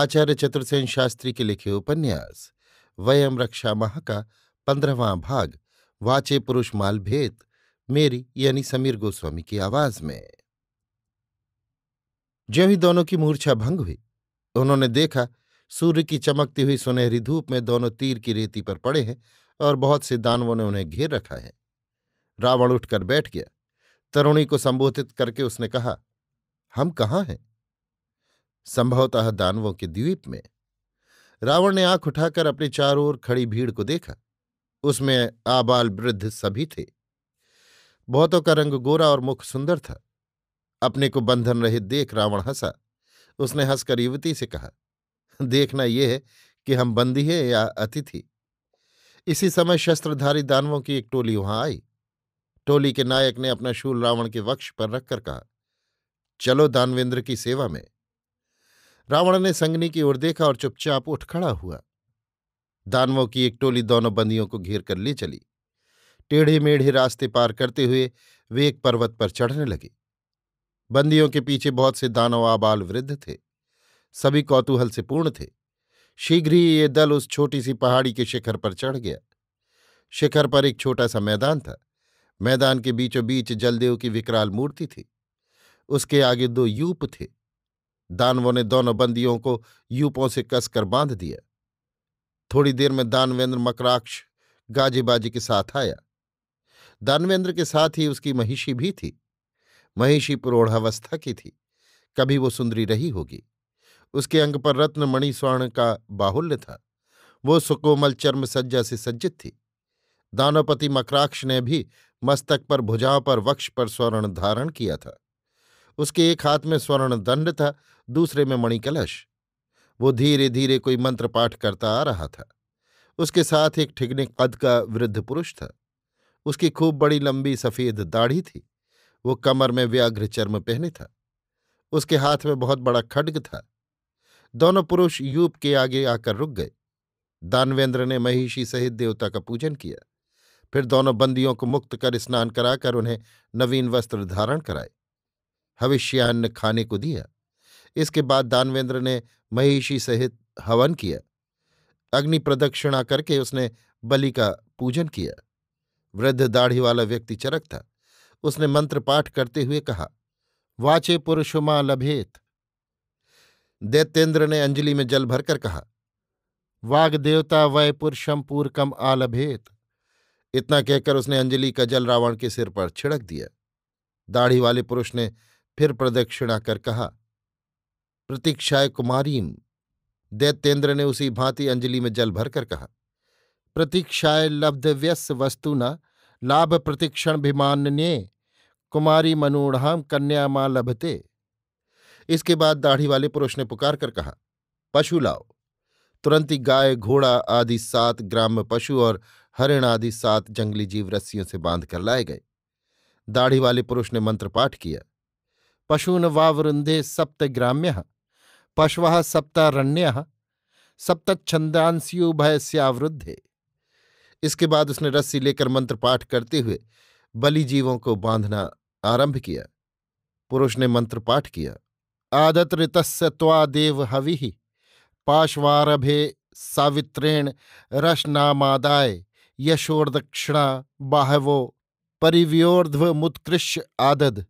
आचार्य चतुर्सेन शास्त्री के लिखे उपन्यास वयम रक्षा माह का पंद्रहवां भाग वाचे पुरुष भेद मेरी यानी समीर गोस्वामी की आवाज में ज्यों ही दोनों की मूर्छा भंग हुई उन्होंने देखा सूर्य की चमकती हुई सुनहरी धूप में दोनों तीर की रेती पर पड़े हैं और बहुत से दानवों ने उन्हें घेर रखा है रावण उठकर बैठ गया तरुणी को संबोधित करके उसने कहा हम कहाँ हैं संभवतः दानवों के द्वीप में रावण ने आंख उठाकर अपने चारों ओर खड़ी भीड़ को देखा उसमें आबाल वृद्ध सभी थे बहुतों का रंग गोरा और मुख सुंदर था अपने को बंधन रहित देख रावण हंसा उसने हंसकर युवती से कहा देखना यह है कि हम बंदी है या अतिथि इसी समय शस्त्रधारी दानवों की एक टोली वहां आई टोली के नायक ने अपना शूल रावण के वक्ष पर रखकर कहा चलो दानवेंद्र की सेवा में रावण ने संगनी की ओर देखा और चुपचाप उठ खड़ा हुआ दानवों की एक टोली दोनों बंदियों को घेर कर ले चली टेढ़े मेढ़े रास्ते पार करते हुए वे एक पर्वत पर चढ़ने लगे बंदियों के पीछे बहुत से दानव आबाल वृद्ध थे सभी कौतूहल से पूर्ण थे शीघ्र ही ये दल उस छोटी सी पहाड़ी के शिखर पर चढ़ गया शिखर पर एक छोटा सा मैदान था मैदान के बीचों बीच जलदेव की विकराल मूर्ति थी उसके आगे दो यूप थे दानवों ने दोनों बंदियों को यूपों से कसकर बांध दिया थोड़ी देर में दानवेंद्र मकराक्ष गाजेबाजी के साथ आया दानवेंद्र के साथ ही उसकी महिषी भी थी महिषी पुरोढ़ावस्था की थी कभी वो सुंदरी रही होगी उसके अंग पर रत्न मणि स्वर्ण का बाहुल्य था वो सुकोमल चर्म सज्जा से सज्जित थी दानोपति मकराक्ष ने भी मस्तक पर भुजाओं पर वक्ष पर स्वर्ण धारण किया था उसके एक हाथ में स्वर्ण दंड था दूसरे में मणिकलश वो धीरे धीरे कोई मंत्र पाठ करता आ रहा था उसके साथ एक ठिगने कद का वृद्ध पुरुष था उसकी खूब बड़ी लंबी सफ़ेद दाढ़ी थी वो कमर में व्याघ्र चर्म पहने था उसके हाथ में बहुत बड़ा खड्ग था दोनों पुरुष यूप के आगे आकर रुक गए दानवेंद्र ने महिषी सहित देवता का पूजन किया फिर दोनों बंदियों को मुक्त कर स्नान कराकर उन्हें नवीन वस्त्र धारण कराए हविष्यान्न खाने को दिया इसके बाद दानवेंद्र ने महिषी सहित हवन किया अग्नि प्रदक्षिणा करके उसने बलि का पूजन किया वृद्ध दाढ़ी वाला व्यक्ति चरक था उसने मंत्र पाठ करते हुए कहा वाचे पुरुषुमा लभेत दैत्येंद्र ने अंजलि में जल भरकर कहा वाग देवता वय पुरुषम पूर्कम आलभेत इतना कहकर उसने अंजलि का जल रावण के सिर पर छिड़क दिया दाढ़ी वाले पुरुष ने फिर प्रदक्षिणा कर कहा प्रतीक्षाय कुमारीम दैत्येंद्र ने उसी भांति अंजलि में जल भरकर कहा प्रतीक्षाय लब्ध वस्तु न लाभ प्रतीक्षण भिमान्य कुमारी मनूढ़ाम कन्या मां लभते इसके बाद दाढ़ी वाले पुरुष ने पुकार कर कहा पशु लाओ तुरंत ही गाय घोड़ा आदि सात ग्राम्य पशु और हरिण आदि सात जंगली जीव रस्सियों से बांध कर लाए गए दाढ़ी वाले पुरुष ने मंत्र पाठ किया पशून् वावृन्धे सप्तग्राम्यः पशवः सप्तारण्यः सप्तच्छंदांस्युभयस्यावृद्धे इसके बाद उसने रस्सी लेकर मंत्र पाठ करते हुए बलि जीवों को बांधना आरंभ किया पुरुष ने मंत्र पाठ किया आदत ऋतस्य त्वादेव हवि पाश्वारभे सावित्रेण रशनामादाय यशोर्दक्षिणा बाहवो मुत्कृष्य आदद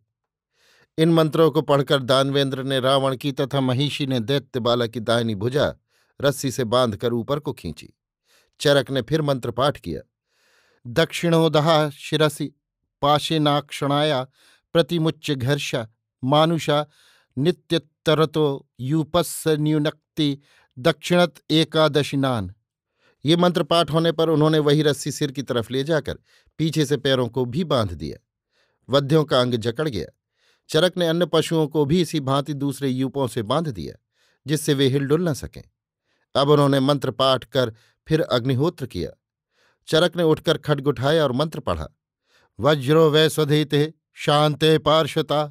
इन मंत्रों को पढ़कर दानवेंद्र ने रावण की तथा महिषी ने दैत्य बाला की दाहिनी भुजा रस्सी से बांधकर ऊपर को खींची चरक ने फिर मंत्र पाठ किया दक्षिणोदहा शिरसि पाशेनाक्षणाया प्रतिमुच्य घर्षा मानुषा नित्यतरतो यूपस्स न्यूनक्ति दक्षिणत एकादशिनान ये मंत्र पाठ होने पर उन्होंने वही रस्सी सिर की तरफ ले जाकर पीछे से पैरों को भी बांध दिया वध्यों का अंग जकड़ गया चरक ने अन्य पशुओं को भी इसी भांति दूसरे यूपों से बांध दिया जिससे वे हिलडुल न सकें अब उन्होंने मंत्र पाठ कर फिर अग्निहोत्र किया चरक ने उठकर खड्ग उठाया और मंत्र पढ़ा वज्रो वै स्वधित शांते पार्श्वता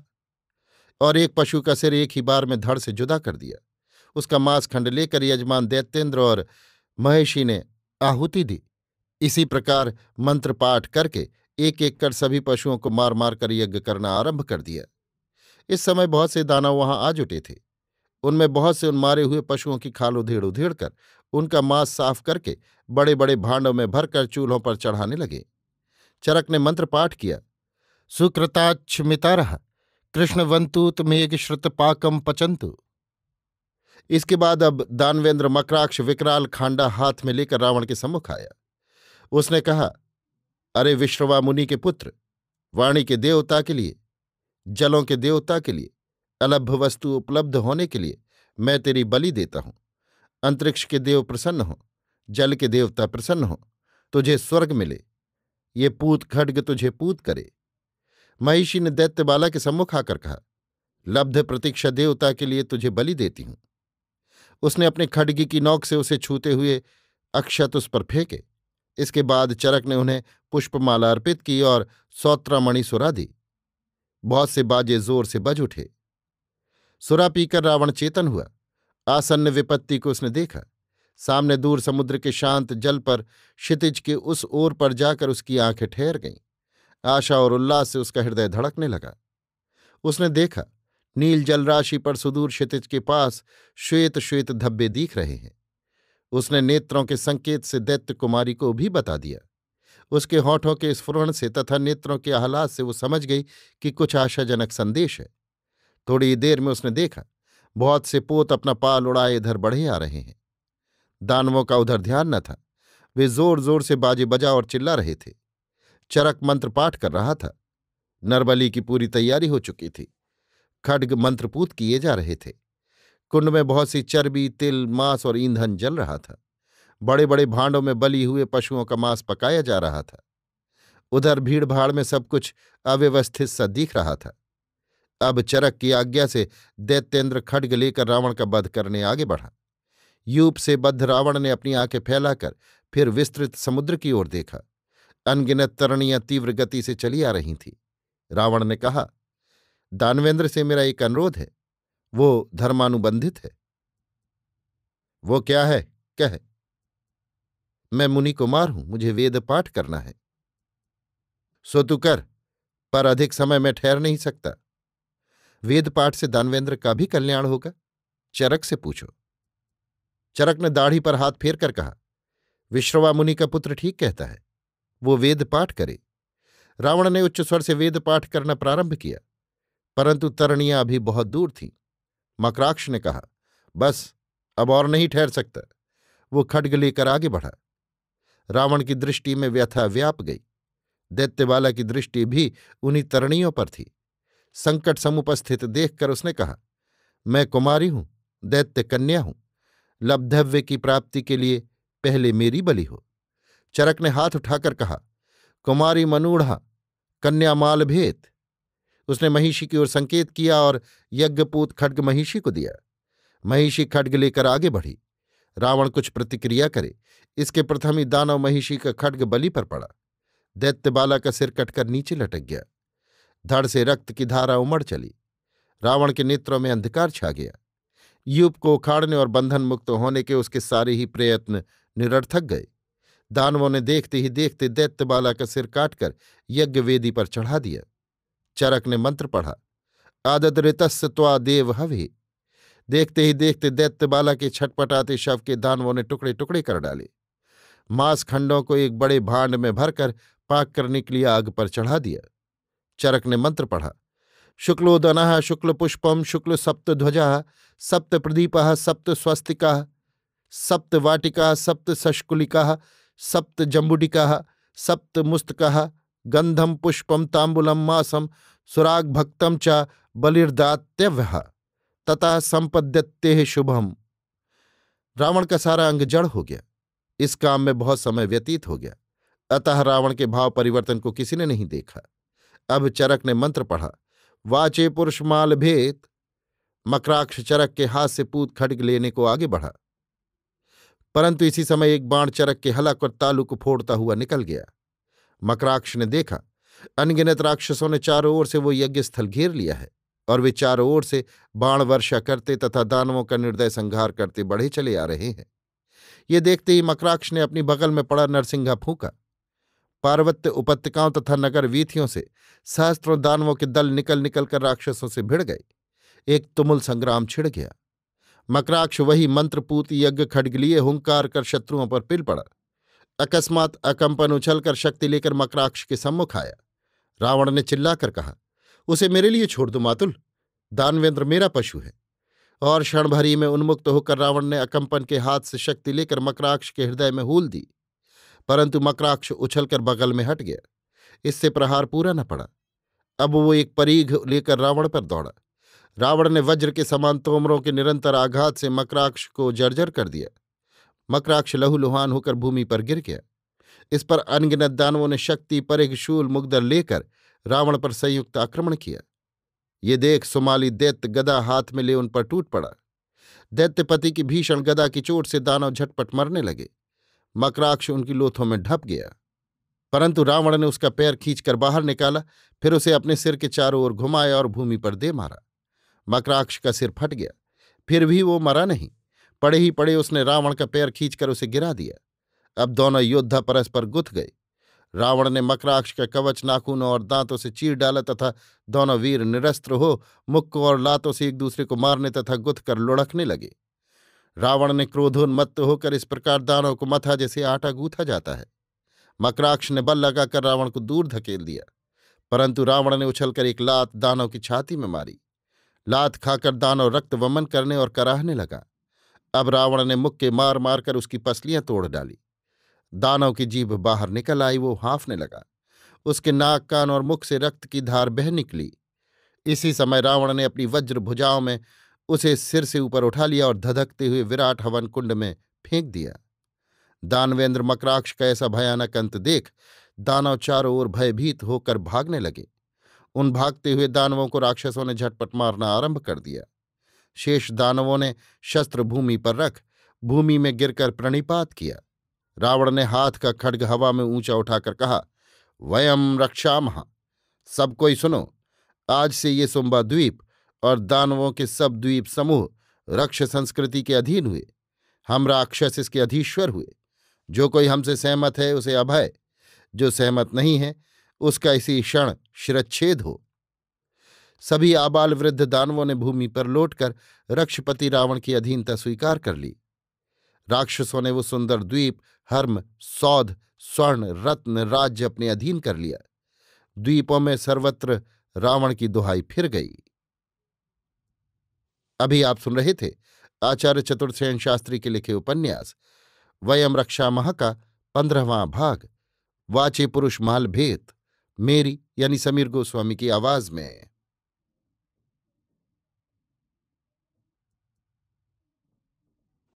और एक पशु का सिर एक ही बार में धड़ से जुदा कर दिया उसका मांस खंड लेकर यजमान दैत्येंद्र और महेशी ने आहुति दी इसी प्रकार मंत्र पाठ करके एक एक कर सभी पशुओं को मार मार कर यज्ञ करना आरंभ कर दिया इस समय बहुत से दानव वहां आ जुटे थे उनमें बहुत से उन मारे हुए पशुओं की खाल उधेड़ उधेड़ कर उनका मांस साफ करके बड़े बड़े भांडों में भरकर चूल्हों पर चढ़ाने लगे चरक ने मंत्र पाठ किया सुकृताक्षमिता रहा कृष्णवंतुत मेघ श्रुत पाकम पचंतु इसके बाद अब दानवेंद्र मकराक्ष विकराल खांडा हाथ में लेकर रावण के सम्मुख आया उसने कहा अरे विश्ववा मुनि के पुत्र वाणी के देवता के लिए जलों के देवता के लिए अलभ्य वस्तु उपलब्ध होने के लिए मैं तेरी बलि देता हूं अंतरिक्ष के देव प्रसन्न हो जल के देवता प्रसन्न हो तुझे स्वर्ग मिले ये पूत खड्ग तुझे पूत करे महिषी ने दैत्य बाला के सम्मुख आकर कहा लब्ध प्रतीक्षा देवता के लिए तुझे बलि देती हूं उसने अपने खड्गी की नोक से उसे छूते हुए अक्षत उस पर फेंके इसके बाद चरक ने उन्हें पुष्पमाला अर्पित की और सौत्रामणि सुरा दी बहुत से बाजे जोर से बज उठे सुरा पीकर रावण चेतन हुआ आसन्न विपत्ति को उसने देखा सामने दूर समुद्र के शांत जल पर क्षितिज के उस ओर पर जाकर उसकी आंखें ठहर गईं आशा और उल्लास से उसका हृदय धड़कने लगा उसने देखा नील जलराशि पर सुदूर क्षितिज के पास श्वेत श्वेत धब्बे दिख रहे हैं उसने नेत्रों के संकेत से दैत्य कुमारी को भी बता दिया उसके होठों के स्फुरण से तथा नेत्रों के आह्लाद से वो समझ गई कि कुछ आशाजनक संदेश है थोड़ी देर में उसने देखा बहुत से पोत अपना पाल उड़ाए इधर बढ़े आ रहे हैं दानवों का उधर ध्यान न था वे जोर जोर से बाजे बजा और चिल्ला रहे थे चरक मंत्र पाठ कर रहा था नरबली की पूरी तैयारी हो चुकी थी खड्ग मंत्रपूत किए जा रहे थे कुंड में बहुत सी चर्बी तिल मांस और ईंधन जल रहा था बड़े बड़े भांडों में बली हुए पशुओं का मांस पकाया जा रहा था उधर भीड़भाड़ में सब कुछ अव्यवस्थित सा दिख रहा था अब चरक की आज्ञा से दैत्येंद्र खड्ग लेकर रावण का बध करने आगे बढ़ा यूप से बद्ध रावण ने अपनी आंखें फैलाकर फिर विस्तृत समुद्र की ओर देखा अनगिनत तरणियां तीव्र गति से चली आ रही थीं रावण ने कहा दानवेंद्र से मेरा एक अनुरोध है वो धर्मानुबंधित है वो क्या है कह मैं मुनि कुमार हूं मुझे वेद पाठ करना है सो तू कर पर अधिक समय मैं ठहर नहीं सकता वेद पाठ से दानवेंद्र का भी कल्याण होगा चरक से पूछो चरक ने दाढ़ी पर हाथ फेर कर कहा विश्रवा मुनि का पुत्र ठीक कहता है वो वेद पाठ करे रावण ने उच्च स्वर से वेद पाठ करना प्रारंभ किया परंतु तरणियां अभी बहुत दूर थी मकराक्ष ने कहा बस अब और नहीं ठहर सकता वो खड्ग लेकर आगे बढ़ा रावण की दृष्टि में व्यथा व्याप गई दैत्यवाला की दृष्टि भी उन्हीं तरणियों पर थी संकट समुपस्थित देखकर उसने कहा मैं कुमारी हूं दैत्य कन्या हूं लब्धव्य की प्राप्ति के लिए पहले मेरी बलि हो चरक ने हाथ उठाकर कहा कुमारी मनूढ़ा कन्या मालभेत उसने महिषी की ओर संकेत किया और यज्ञपूत खड्ग महिषी को दिया महिषी खड्ग लेकर आगे बढ़ी रावण कुछ प्रतिक्रिया करे इसके प्रथम ही दानव महिषी का खड्ग बलि पर पड़ा दैत्य बाला का सिर कटकर नीचे लटक गया धड़ से रक्त की धारा उमड़ चली रावण के नेत्रों में अंधकार छा गया युप को उखाड़ने और बंधन मुक्त होने के उसके सारे ही प्रयत्न निरर्थक गए दानवों ने देखते ही देखते दैत्य बाला का सिर काटकर यज्ञ वेदी पर चढ़ा दिया चरक ने मंत्र पढ़ा आदत ऋतस्व देव हवे देखते ही देखते दैत्य बाला के छटपटाते शव के दानवों ने टुकड़े टुकड़े कर डाले मांस खंडों को एक बड़े भांड में भरकर पाक करने के लिए आग पर चढ़ा दिया चरक ने मंत्र पढ़ा शुक्लोदन शुक्ल पुष्पम शुक्ल सप्त ध्वजा सप्त प्रदीप सप्त स्वस्तिका सप्त वाटिका सप्त सशकुलिका सप्त जम्बुटिका सप्त मुस्तका गंधम पुष्पम तांबुलम मासम सुराग भक्तम चा बलिर्दात्यव्य तथा संपद्यते शुभम रावण का सारा अंग जड़ हो गया इस काम में बहुत समय व्यतीत हो गया अतः रावण के भाव परिवर्तन को किसी ने नहीं देखा अब चरक ने मंत्र पढ़ा वाचे पुरुष माल भेद मकराक्ष चरक के हाथ से पूत खड़ग लेने को आगे बढ़ा परंतु इसी समय एक बाण चरक के हलक और तालू को फोड़ता हुआ निकल गया मकराक्ष ने देखा अनगिनत राक्षसों ने चारों ओर से वो यज्ञ स्थल घेर लिया है और वे चारों ओर से बाण वर्षा करते तथा दानवों का निर्दय संहार करते बढ़े चले आ रहे हैं ये देखते ही मकराक्ष ने अपनी बगल में पड़ा नरसिंघा फूका पार्वत्य उपत्यकाओं तथा नगर वीथियों से सहस्त्रों दानवों के दल निकल निकल कर राक्षसों से भिड़ गए एक तुमुल संग्राम छिड़ गया मकराक्ष वही मंत्रपूत यज्ञ खड़ग लिए हुंकार कर शत्रुओं पर पिल पड़ा अकस्मात अकंपन उछलकर शक्ति लेकर मकराक्ष के सम्मुख आया रावण ने चिल्लाकर कहा उसे मेरे लिए छोड़ दो मातुल दानवेंद्र मेरा पशु है और क्षणभरी में उन्मुक्त होकर रावण ने अकंपन के हाथ से शक्ति लेकर मकराक्ष के हृदय में हूल दी परंतु मकराक्ष उछलकर बगल में हट गया इससे प्रहार पूरा न पड़ा अब वो एक परीघ लेकर रावण पर दौड़ा रावण ने वज्र के समान तोमरों के निरंतर आघात से मकराक्ष को जर्जर कर दिया मकराक्ष लहूलुहान होकर भूमि पर गिर गया इस पर अनगिनत दानवों ने शक्ति परिघशूल मुग्दर लेकर रावण पर संयुक्त आक्रमण किया ये देख सुमाली दैत्य गदा हाथ में ले उन पर टूट पड़ा दैत्यपति की भीषण गदा की चोट से दानव झटपट मरने लगे मकराक्ष उनकी लोथों में ढप गया परंतु रावण ने उसका पैर खींचकर बाहर निकाला फिर उसे अपने सिर के चारों ओर घुमाया और भूमि पर दे मारा मकराक्ष का सिर फट गया फिर भी वो मरा नहीं पड़े ही पड़े उसने रावण का पैर खींचकर उसे गिरा दिया अब दोनों योद्धा परस्पर गुथ गए रावण ने मकराक्ष का कवच नाखूनों और दांतों से चीर डाला तथा दोनों वीर निरस्त्र हो मुक्कों और लातों से एक दूसरे को मारने तथा गुथ कर लुढ़कने लगे रावण ने क्रोधोन्मत्त होकर इस प्रकार दानों को मथा जैसे आटा गूथा जाता है मकराक्ष ने बल लगाकर रावण को दूर धकेल दिया परंतु रावण ने उछलकर एक लात दानों की छाती में मारी लात खाकर दानव रक्त वमन करने और कराहने लगा अब रावण ने मुक्के मार मारकर उसकी पसलियां तोड़ डाली दानव की जीभ बाहर निकल आई वो हाँफने लगा उसके नाक कान और मुख से रक्त की धार बह निकली इसी समय रावण ने अपनी वज्र भुजाओं में उसे सिर से ऊपर उठा लिया और धधकते हुए विराट हवन कुंड में फेंक दिया दानवेंद्र मकराक्ष का ऐसा भयानक अंत देख दानव चारों ओर भयभीत होकर भागने लगे उन भागते हुए दानवों को राक्षसों ने झटपट मारना आरंभ कर दिया शेष दानवों ने शस्त्र भूमि पर रख भूमि में गिरकर प्रणिपात किया रावण ने हाथ का खड्ग हवा में ऊंचा उठाकर कहा वयम महा सब कोई सुनो आज से ये सुम्बा द्वीप और दानवों के सब द्वीप समूह रक्ष संस्कृति के अधीन हुए हम राक्षस इसके अधीश्वर हुए जो कोई हमसे सहमत है उसे अभय जो सहमत नहीं है उसका इसी क्षण शिरच्छेद हो सभी आबाल वृद्ध दानवों ने भूमि पर लौटकर रक्षपति रावण की अधीनता स्वीकार कर ली राक्षसों ने वो सुंदर द्वीप हर्म सौध स्वर्ण रत्न राज्य अपने अधीन कर लिया द्वीपों में सर्वत्र रावण की दुहाई फिर गई अभी आप सुन रहे थे आचार्य चतुर्सेन शास्त्री के लिखे उपन्यास वयम रक्षा मह का पंद्रहवां भाग वाचे पुरुष मालभेत मेरी यानी समीर गोस्वामी की आवाज में